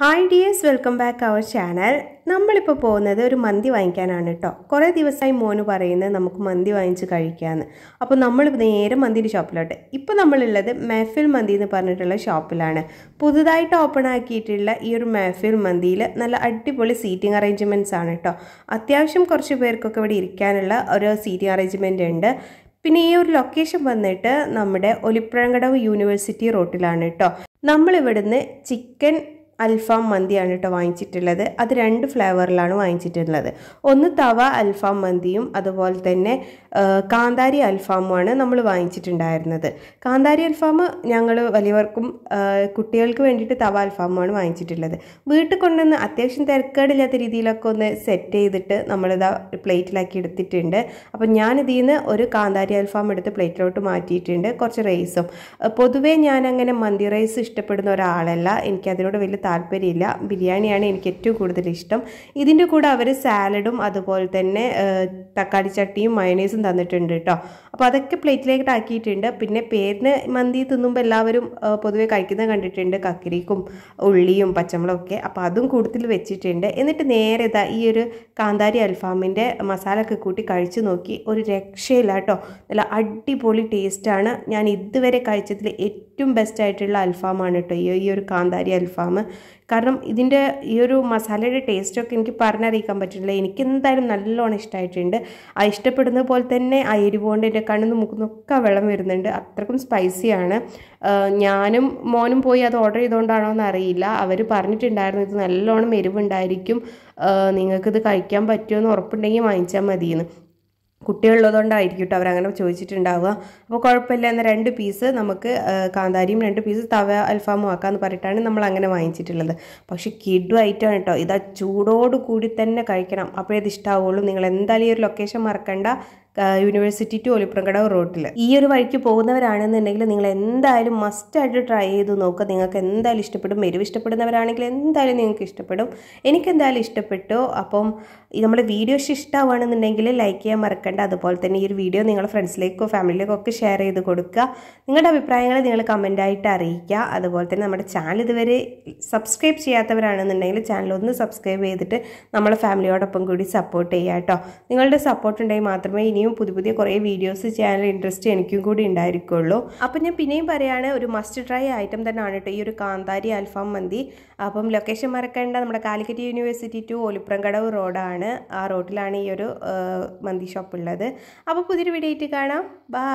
hi dears welcome back our channel നമ്മളിപ്പോൾ പോകുന്നത് ഒരു മന്തി വാങ്ങിക്കാനാണ് കേട്ടോ കുറേ ദിവസമായി മോന് പറയുന്നത് നമുക്ക് മന്തി വാങ്ങിച്ച് കഴിക്കാമെന്ന് അപ്പോൾ നമ്മൾ നേരെ മന്തിൻ്റെ ഷോപ്പിലോട്ട് ഇപ്പോൾ നമ്മളുള്ളത് മെഹഫിൽ മന്തി എന്ന് പറഞ്ഞിട്ടുള്ള ഷോപ്പിലാണ് പുതുതായിട്ട് ഓപ്പൺ ആക്കിയിട്ടുള്ള ഈ ഒരു മെഹഫിൽ മന്തിയിൽ നല്ല അടിപൊളി സീറ്റിംഗ് അറേഞ്ച്മെൻറ്റ്സ് ആണ് കേട്ടോ അത്യാവശ്യം കുറച്ച് പേർക്കൊക്കെ ഇവിടെ ഇരിക്കാനുള്ള ഒരു സീറ്റിംഗ് അറേഞ്ച്മെൻ്റ് ഉണ്ട് പിന്നെ ഈ ഒരു ലൊക്കേഷൻ വന്നിട്ട് നമ്മുടെ ഒലിപ്പഴങ്കടവ് യൂണിവേഴ്സിറ്റി റോട്ടിലാണ് കേട്ടോ നമ്മളിവിടുന്ന് ചിക്കൻ അൽഫാം മന്തിയാണ് കേട്ടോ വാങ്ങിച്ചിട്ടുള്ളത് അത് രണ്ട് ഫ്ലേവറിലാണ് വാങ്ങിച്ചിട്ടുള്ളത് ഒന്ന് തവ അൽഫാം മന്തിയും അതുപോലെ തന്നെ കാന്താരി അൽഫാമുമാണ് നമ്മൾ വാങ്ങിച്ചിട്ടുണ്ടായിരുന്നത് കാന്താരി അൽഫാം ഞങ്ങൾ വലിയവർക്കും കുട്ടികൾക്ക് വേണ്ടിയിട്ട് തവ അൽഫാമുമാണ് വാങ്ങിച്ചിട്ടുള്ളത് വീട്ടിൽ കൊണ്ടുവന്ന് അത്യാവശ്യം തിരക്കേടില്ലാത്ത രീതിയിലൊക്കെ ഒന്ന് സെറ്റ് ചെയ്തിട്ട് നമ്മളിതാ പ്ലേറ്റിലാക്കി എടുത്തിട്ടുണ്ട് അപ്പം ഞാനിതിൽ നിന്ന് ഒരു കാന്താരി അൽഫാം എടുത്ത് പ്ലേറ്റിലോട്ട് മാറ്റിയിട്ടുണ്ട് കുറച്ച് റൈസും പൊതുവേ ഞാൻ അങ്ങനെ മന്തി റൈസ് ഇഷ്ടപ്പെടുന്ന ഒരാളല്ല എനിക്കതിനോട് വലിയ താല്പര്യമില്ല ബിരിയാണിയാണ് എനിക്ക് ഏറ്റവും കൂടുതൽ ഇഷ്ടം ഇതിൻ്റെ കൂടെ അവർ സാലഡും അതുപോലെ തന്നെ തക്കാളി ചട്ടിയും മയണൈസും തന്നിട്ടുണ്ട് കേട്ടോ അപ്പോൾ അതൊക്കെ പ്ലേറ്റിലേക്ക് ആക്കിയിട്ടുണ്ട് പിന്നെ പേരിന് മന്തി തിന്നുമ്പോൾ എല്ലാവരും പൊതുവേ കഴിക്കുന്നത് കണ്ടിട്ടുണ്ട് കക്കിരിക്കും ഉള്ളിയും ഒക്കെ അപ്പോൾ അതും കൂടുതൽ വെച്ചിട്ടുണ്ട് എന്നിട്ട് നേരെ ഇതാ ഈ ഒരു കാന്താരി അൽഫാമിൻ്റെ മസാല ഒക്കെ കൂട്ടി കഴിച്ചു നോക്കി ഒരു രക്ഷയില്ല കേട്ടോ നല്ല അടിപൊളി ടേസ്റ്റാണ് ഞാൻ ഇതുവരെ കഴിച്ചതിൽ ഏറ്റവും ഏറ്റവും ബെസ്റ്റായിട്ടുള്ള അൽഫാമാണ് കേട്ടോ ഈ ഈ ഒരു കാന്താരി അൽഫാം കാരണം ഇതിൻ്റെ ഈ ഒരു മസാലയുടെ ടേസ്റ്റൊക്കെ എനിക്ക് പറഞ്ഞറിയിക്കാൻ പറ്റില്ല എനിക്ക് എന്തായാലും നല്ലോണം ഇഷ്ടമായിട്ടുണ്ട് ആ ഇഷ്ടപ്പെടുന്ന പോലെ തന്നെ ആ എരിവുകൊണ്ട് എൻ്റെ കണ്ണിന്ന് മുക്കുന്നൊക്കെ വെള്ളം വരുന്നുണ്ട് അത്രക്കും സ്പൈസിയാണ് ഞാനും മോനും പോയി അത് ഓർഡർ ചെയ്തുകൊണ്ടാണോ എന്ന് അറിയില്ല അവർ പറഞ്ഞിട്ടുണ്ടായിരുന്നു ഇത് നല്ലോണം എരിവുണ്ടായിരിക്കും നിങ്ങൾക്കിത് കഴിക്കാൻ പറ്റുമോ എന്ന് ഉറപ്പുണ്ടെങ്കിൽ വാങ്ങിച്ചാൽ മതിയെന്ന് കുട്ടികളുള്ളതുകൊണ്ടായിരിക്കും കേട്ടോ അവരങ്ങനെ ചോദിച്ചിട്ടുണ്ടാവുക അപ്പോൾ കുഴപ്പമില്ല എന്ന രണ്ട് പീസ് നമുക്ക് കാന്താരിയും രണ്ട് പീസ് തവ അൽഫാമും ആക്കാമെന്ന് പറഞ്ഞിട്ടാണ് നമ്മൾ അങ്ങനെ വാങ്ങിച്ചിട്ടുള്ളത് പക്ഷേ കിഡു ഐറ്റം കേട്ടോ ഇതാ ചൂടോട് കൂടി തന്നെ കഴിക്കണം അപ്പോഴേ ഇത് ഇഷ്ടാവുള്ളൂ നിങ്ങൾ എന്തായാലും ഈ ഒരു ലൊക്കേഷൻ മറക്കണ്ട യൂണിവേഴ്സിറ്റി ടു ഒലിപ്രങ്കടവ് റോട്ടിൽ ഈ ഒരു വഴിക്ക് പോകുന്നവരാണെന്നുണ്ടെങ്കിൽ നിങ്ങൾ എന്തായാലും മസ്റ്റായിട്ട് ട്രൈ ചെയ്ത് നോക്കുക നിങ്ങൾക്ക് എന്തായാലും ഇഷ്ടപ്പെടും എരിവ് ഇഷ്ടപ്പെടുന്നവരാണെങ്കിൽ എന്തായാലും നിങ്ങൾക്ക് ഇഷ്ടപ്പെടും എനിക്കെന്തായാലും ഇഷ്ടപ്പെട്ടു അപ്പം നമ്മുടെ വീഡിയോസ് ഇഷ്ടമാവുകയാണെന്നുണ്ടെങ്കിൽ ലൈക്ക് ചെയ്യാൻ മറക്കണ്ട അതുപോലെ തന്നെ ഈ ഒരു വീഡിയോ നിങ്ങളുടെ ഫ്രണ്ട്സിലേക്കോ ഫാമിലിയിലേക്കോ ഒക്കെ ഷെയർ ചെയ്ത് കൊടുക്കുക നിങ്ങളുടെ അഭിപ്രായങ്ങൾ നിങ്ങൾ കമൻറ്റായിട്ട് അറിയിക്കുക അതുപോലെ തന്നെ നമ്മുടെ ചാനൽ ഇതുവരെ സബ്സ്ക്രൈബ് ചെയ്യാത്തവരാണെന്നുണ്ടെങ്കിൽ ചാനൽ ഒന്ന് സബ്സ്ക്രൈബ് ചെയ്തിട്ട് നമ്മളെ ഫാമിലിയോടൊപ്പം കൂടി സപ്പോർട്ട് ചെയ്യാം കേട്ടോ നിങ്ങളുടെ സപ്പോർട്ട് ഉണ്ടെങ്കിൽ മാത്രമേ ഇനി ഇനിയും പുതിയ പുതിയ കുറേ വീഡിയോസ് ചെയ്യാനുള്ള ഇൻട്രസ്റ്റ് എനിക്കും കൂടി ഉണ്ടായിരിക്കുള്ളൂ അപ്പം ഞാൻ പിന്നെയും പറയുകയാണ് ഒരു മസ്റ്റ് ട്രൈ ഐറ്റം തന്നെയാണ് കേട്ടോ ഈ ഒരു കാന്താരി അൽഫാം മന്തി അപ്പം ലൊക്കേഷൻ മറക്കേണ്ട നമ്മുടെ കാലിക്കറ്റ് യൂണിവേഴ്സിറ്റി ടു ഒലിപ്രംകടവ് റോഡാണ് ആ റോഡിലാണ് ഈ ഒരു മന്തി ഷോപ്പ് ഉള്ളത് അപ്പോൾ പുതിയൊരു വീഡിയോ ആയിട്ട് കാണാം ബാ